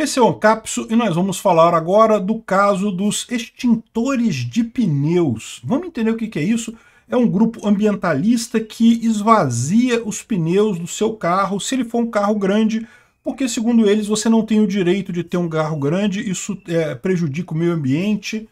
Esse é o capso e nós vamos falar agora do caso dos extintores de pneus. Vamos entender o que é isso? É um grupo ambientalista que esvazia os pneus do seu carro, se ele for um carro grande, porque segundo eles você não tem o direito de ter um carro grande, isso é, prejudica o meio ambiente,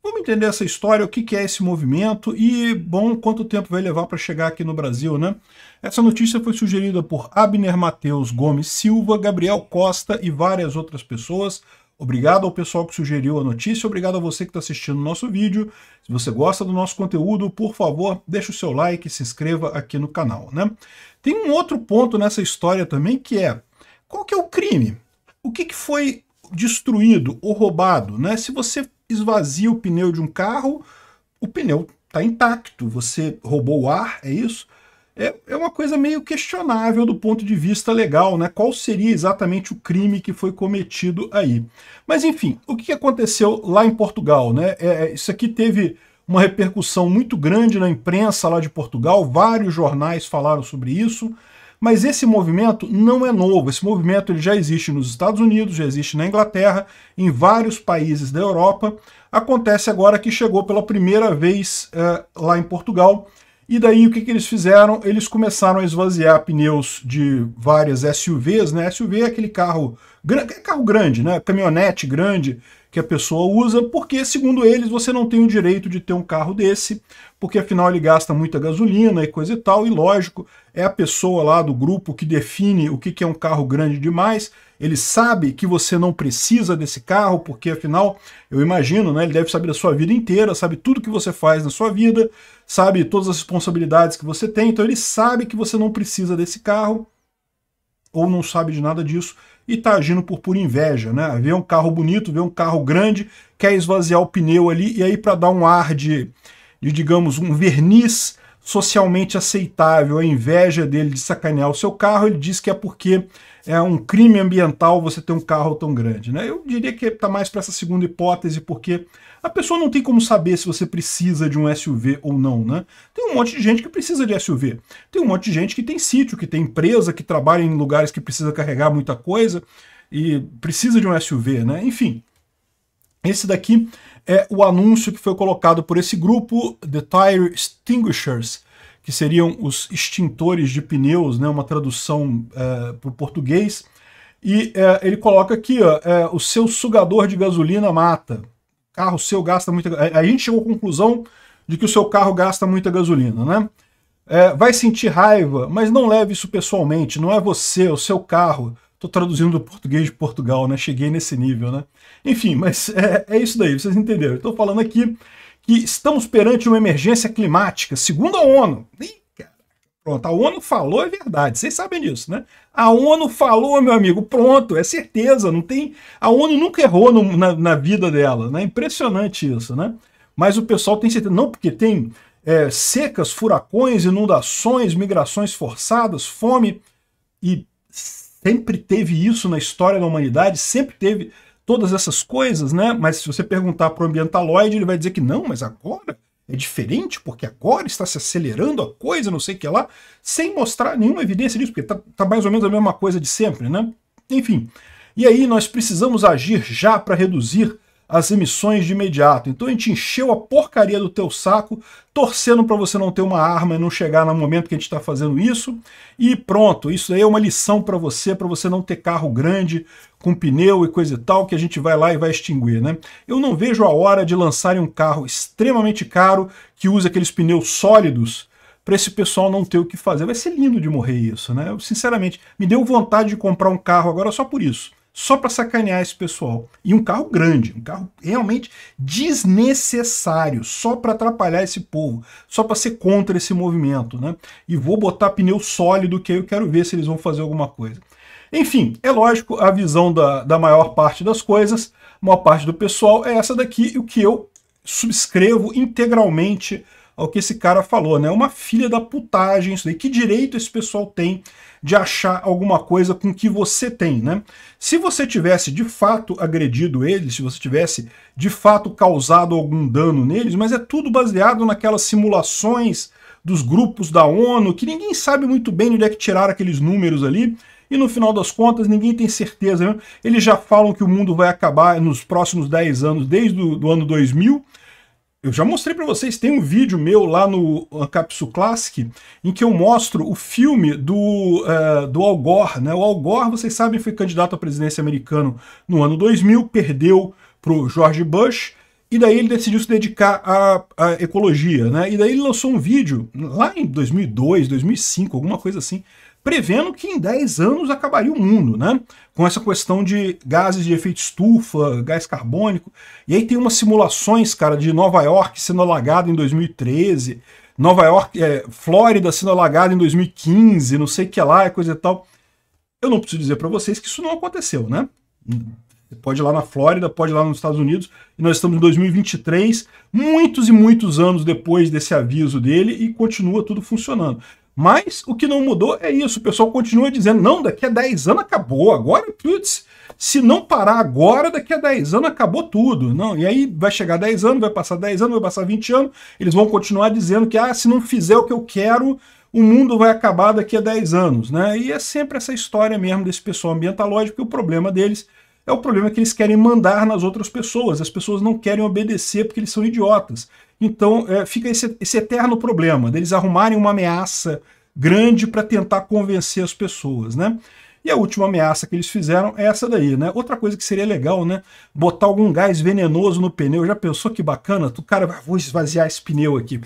Vamos entender essa história, o que, é esse movimento e, bom, quanto tempo vai levar para chegar aqui no Brasil, né? Essa notícia foi sugerida por Abner Matheus Gomes Silva, Gabriel Costa e várias outras pessoas. Obrigado ao pessoal que sugeriu a notícia, obrigado a você que está assistindo o nosso vídeo. Se você gosta do nosso conteúdo, por favor, deixe o seu like e se inscreva aqui no canal, né? Tem um outro ponto nessa história também que é, qual que é o crime? O que, que foi destruído ou roubado, né? Se você esvazia o pneu de um carro, o pneu está intacto, você roubou o ar, é isso? É, é uma coisa meio questionável do ponto de vista legal, né? Qual seria exatamente o crime que foi cometido aí? Mas enfim, o que aconteceu lá em Portugal, né? É, é isso aqui teve uma repercussão muito grande na imprensa lá de Portugal, vários jornais falaram sobre isso. Mas esse movimento não é novo. Esse movimento ele já existe nos Estados Unidos, já existe na Inglaterra, em vários países da Europa. Acontece agora que chegou pela primeira vez é, lá em Portugal. E daí o que, que eles fizeram? Eles começaram a esvaziar pneus de várias SUVs, né? SUV é aquele carro, é carro grande, né? Caminhonete grande que a pessoa usa, porque, segundo eles, você não tem o direito de ter um carro desse, porque afinal ele gasta muita gasolina e coisa e tal, e lógico, é a pessoa lá do grupo que define o que é um carro grande demais, ele sabe que você não precisa desse carro, porque afinal, eu imagino, né, ele deve saber da sua vida inteira, sabe tudo que você faz na sua vida, sabe todas as responsabilidades que você tem, então ele sabe que você não precisa desse carro, ou não sabe de nada disso, e está agindo por pura inveja, né? Vê um carro bonito, vê um carro grande, quer esvaziar o pneu ali, e aí para dar um ar de, de digamos, um verniz socialmente aceitável, a inveja dele de sacanear o seu carro, ele diz que é porque é um crime ambiental você ter um carro tão grande. Né? Eu diria que está mais para essa segunda hipótese, porque a pessoa não tem como saber se você precisa de um SUV ou não. Né? Tem um monte de gente que precisa de SUV, tem um monte de gente que tem sítio, que tem empresa, que trabalha em lugares que precisa carregar muita coisa e precisa de um SUV. Né? Enfim, esse daqui é o anúncio que foi colocado por esse grupo, The Tire Extinguishers, que seriam os extintores de pneus, né, uma tradução é, para o português. E é, ele coloca aqui, ó, é, o seu sugador de gasolina mata. carro seu gasta muita... A gente chegou à conclusão de que o seu carro gasta muita gasolina, né? É, vai sentir raiva, mas não leve isso pessoalmente, não é você, é o seu carro Estou traduzindo do português de Portugal, né? Cheguei nesse nível, né? Enfim, mas é, é isso daí, vocês entenderam. Estou falando aqui que estamos perante uma emergência climática, segundo a ONU. Ih, cara. Pronto, a ONU falou, é verdade, vocês sabem disso, né? A ONU falou, meu amigo, pronto, é certeza, não tem... A ONU nunca errou no, na, na vida dela, né? Impressionante isso, né? Mas o pessoal tem certeza, não, porque tem é, secas, furacões, inundações, migrações forçadas, fome e sempre teve isso na história da humanidade, sempre teve todas essas coisas, né? Mas se você perguntar para o ambientaloide, ele vai dizer que não, mas agora é diferente, porque agora está se acelerando a coisa, não sei o que lá, sem mostrar nenhuma evidência disso, porque está tá mais ou menos a mesma coisa de sempre, né? Enfim. E aí nós precisamos agir já para reduzir as emissões de imediato. Então a gente encheu a porcaria do teu saco, torcendo para você não ter uma arma e não chegar no momento que a gente está fazendo isso. E pronto, isso aí é uma lição para você, para você não ter carro grande com pneu e coisa e tal, que a gente vai lá e vai extinguir, né? Eu não vejo a hora de lançarem um carro extremamente caro que usa aqueles pneus sólidos para esse pessoal não ter o que fazer. Vai ser lindo de morrer isso, né? Eu, sinceramente, me deu vontade de comprar um carro agora só por isso só para sacanear esse pessoal. E um carro grande, um carro realmente desnecessário, só para atrapalhar esse povo, só para ser contra esse movimento, né? E vou botar pneu sólido, que aí eu quero ver se eles vão fazer alguma coisa. Enfim, é lógico, a visão da, da maior parte das coisas, maior parte do pessoal é essa daqui, e o que eu subscrevo integralmente ao que esse cara falou, né? Uma filha da putagem isso daí. Que direito esse pessoal tem de achar alguma coisa com que você tem, né? Se você tivesse de fato agredido eles, se você tivesse de fato causado algum dano neles, mas é tudo baseado naquelas simulações dos grupos da ONU, que ninguém sabe muito bem onde é que tiraram aqueles números ali, e no final das contas ninguém tem certeza. Né? Eles já falam que o mundo vai acabar nos próximos 10 anos, desde o ano 2000, eu já mostrei para vocês, tem um vídeo meu lá no Capsu Classic em que eu mostro o filme do, uh, do Al Gore. Né? O Al Gore, vocês sabem, foi candidato à presidência americano no ano 2000, perdeu para o George Bush, e daí ele decidiu se dedicar à, à, ecologia. Né? E daí ele lançou um vídeo lá em 2002, 2005, alguma coisa assim, prevendo que em 10 anos acabaria o mundo, né? Com essa questão de gases de efeito estufa, gás carbônico. E aí tem umas simulações, cara, de Nova York sendo alagada em 2013, Nova York, é, Flórida sendo alagada em 2015, não sei o que lá, é coisa e tal. Eu não preciso dizer para vocês que isso não aconteceu, né? Pode ir lá na Flórida, pode ir lá nos Estados Unidos, e nós estamos em 2023, muitos e muitos anos depois desse aviso dele, e continua tudo funcionando. Mas o que não mudou é isso. O pessoal continua dizendo: não, daqui a 10 anos acabou. Agora, putz, se não parar agora, daqui a 10 anos acabou tudo. Não, e aí vai chegar 10 anos, vai passar 10 anos, vai passar 20 anos, eles vão continuar dizendo que ah, se não fizer o que eu quero, o mundo vai acabar daqui a 10 anos, né? E é sempre essa história mesmo desse pessoal ambientalógico, que o problema deles é o problema que eles querem mandar nas outras pessoas. As pessoas não querem obedecer porque eles são idiotas. Então é, fica esse, esse eterno problema deles arrumarem uma ameaça grande para tentar convencer as pessoas, né? E a última ameaça que eles fizeram é essa daí, né? Outra coisa que seria legal, né? Botar algum gás venenoso no pneu. Já pensou que bacana? O cara, ah, vou esvaziar esse pneu aqui.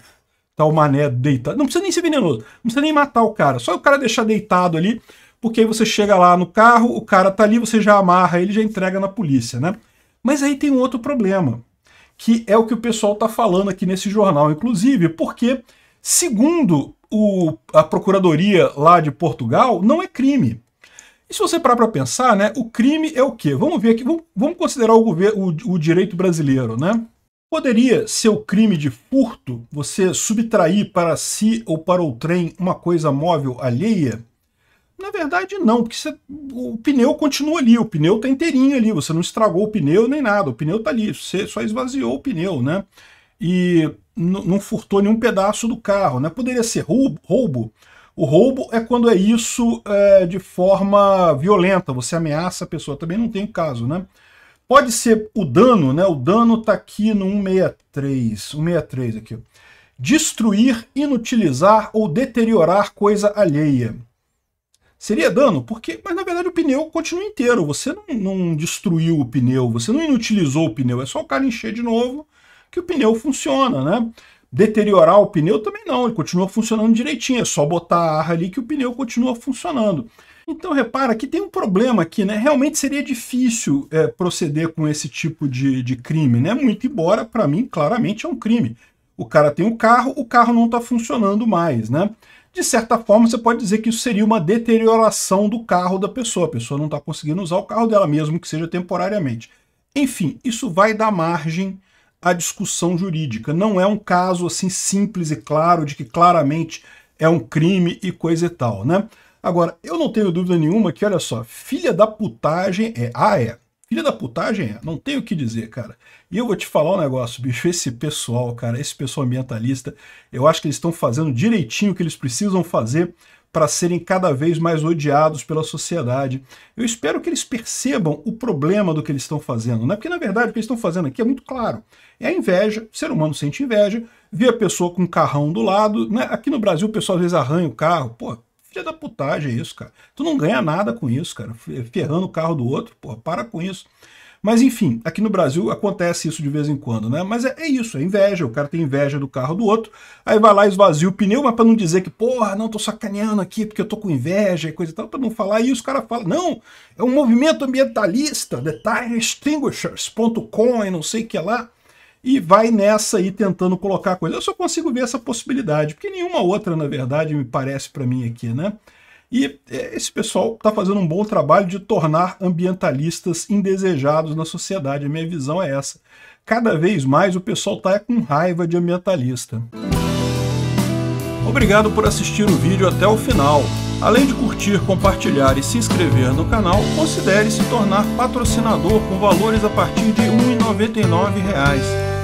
Tá o mané deitado. Não precisa nem ser venenoso, não precisa nem matar o cara. Só o cara deixar deitado ali, porque aí você chega lá no carro, o cara tá ali, você já amarra ele, já entrega na polícia, né? Mas aí tem um outro problema que é o que o pessoal está falando aqui nesse jornal, inclusive, porque, segundo o, a Procuradoria lá de Portugal, não é crime. E se você parar para pensar, né, o crime é o quê? Vamos ver aqui, vamos, vamos considerar o, o, o direito brasileiro, né? Poderia ser o crime de furto você subtrair para si ou para o trem uma coisa móvel alheia? Na verdade, não, porque você, o pneu continua ali, o pneu está inteirinho ali, você não estragou o pneu nem nada, o pneu está ali, você só esvaziou o pneu, né? E não furtou nenhum pedaço do carro, né? Poderia ser roubo. O roubo é quando é isso é, de forma violenta, você ameaça a pessoa, também não tem o caso, né? Pode ser o dano, né? O dano está aqui no 163, 163 aqui. Destruir, inutilizar ou deteriorar coisa alheia seria dano, porque, mas na verdade o pneu continua inteiro. Você não, não destruiu o pneu, você não inutilizou o pneu, é só o cara encher de novo que o pneu funciona, né? Deteriorar o pneu também não, ele continua funcionando direitinho, é só botar a arra ali que o pneu continua funcionando. Então repara que tem um problema aqui, né? Realmente seria difícil é, proceder com esse tipo de, de crime, né? Muito embora, para mim, claramente é um crime. O cara tem um carro, o carro não está funcionando mais, né? de certa forma você pode dizer que isso seria uma deterioração do carro da pessoa. A pessoa não está conseguindo usar o carro dela mesmo, que seja temporariamente. Enfim, isso vai dar margem à discussão jurídica. Não é um caso assim simples e claro de que claramente é um crime e coisa e tal, né? Agora, eu não tenho dúvida nenhuma que, olha só, filha da putagem é, ah, é, Filha da putagem, não tenho o que dizer, cara. E eu vou te falar um negócio, bicho, esse pessoal, cara, esse pessoal ambientalista, eu acho que eles estão fazendo direitinho o que eles precisam fazer para serem cada vez mais odiados pela sociedade. Eu espero que eles percebam o problema do que eles estão fazendo, né? Porque na verdade o que eles estão fazendo aqui é muito claro. É a inveja, o ser humano sente inveja, vê a pessoa com um carrão do lado, né? Aqui no Brasil o pessoal às vezes arranha o carro, pô, filha da putagem é isso, cara. Tu não ganha nada com isso, cara. Ferrando o carro do outro, porra, para com isso. Mas enfim, aqui no Brasil acontece isso de vez em quando, né? Mas é, é, isso, é inveja. O cara tem inveja do carro do outro, aí vai lá esvazia o pneu, mas para não dizer que, porra, não, tô sacaneando aqui porque eu tô com inveja e coisa e tal, para não falar. E os caras falam, não, é um movimento ambientalista, the tire extinguishers.com e não sei o que lá e vai nessa aí tentando colocar coisa. Eu só consigo ver essa possibilidade, porque nenhuma outra, na verdade, me parece para mim aqui, né? E é, esse pessoal está fazendo um bom trabalho de tornar ambientalistas indesejados na sociedade. A minha visão é essa. Cada vez mais o pessoal está com raiva de ambientalista. Obrigado por assistir o vídeo até o final. Além de curtir, compartilhar e se inscrever no canal, considere se tornar patrocinador com valores a partir de R$ 1,99